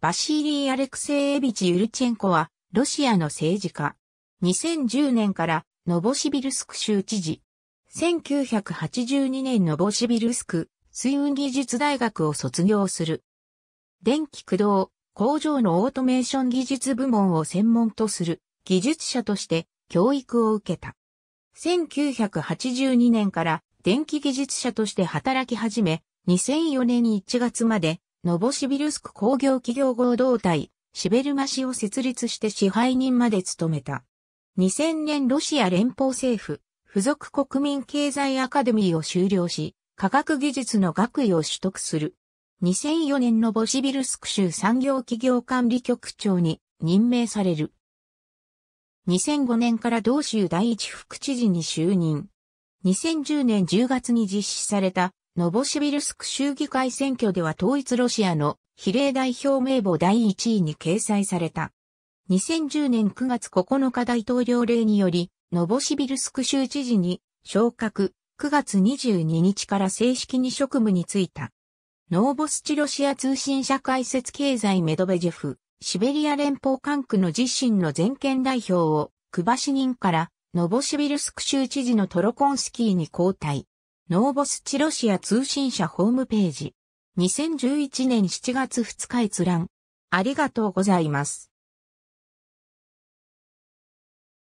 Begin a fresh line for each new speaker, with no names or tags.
バシ
ーリー・アレクセイエビチ・ユルチェンコは、ロシアの政治家。2010年から、ノボシビルスク州知事。1982年ノボシビルスク、水運技術大学を卒業する。電気駆動、工場のオートメーション技術部門を専門とする技術者として教育を受けた。1982年から電気技術者として働き始め、2004年1月までノボシビルスク工業企業合同体、シベルマシを設立して支配人まで務めた。2000年ロシア連邦政府、付属国民経済アカデミーを修了し、科学技術の学位を取得する。2004年のボシビルスク州産業企業管理局長に任命される。2005年から同州第一副知事に就任。2010年10月に実施されたノボシビルスク州議会選挙では統一ロシアの比例代表名簿第1位に掲載された。2010年9月9日大統領令により、ノボシビルスク州知事に昇格、9月22日から正式に職務に就いた。ノーボスチロシア通信社解説経済メドベジェフ、シベリア連邦管区の自身の全権代表を、クバシニンから、ノボシビルスク州知事のトロコンスキーに交代。ノーボスチロシア通信社ホームページ。2011年7月2日閲覧。あり
がとうございます。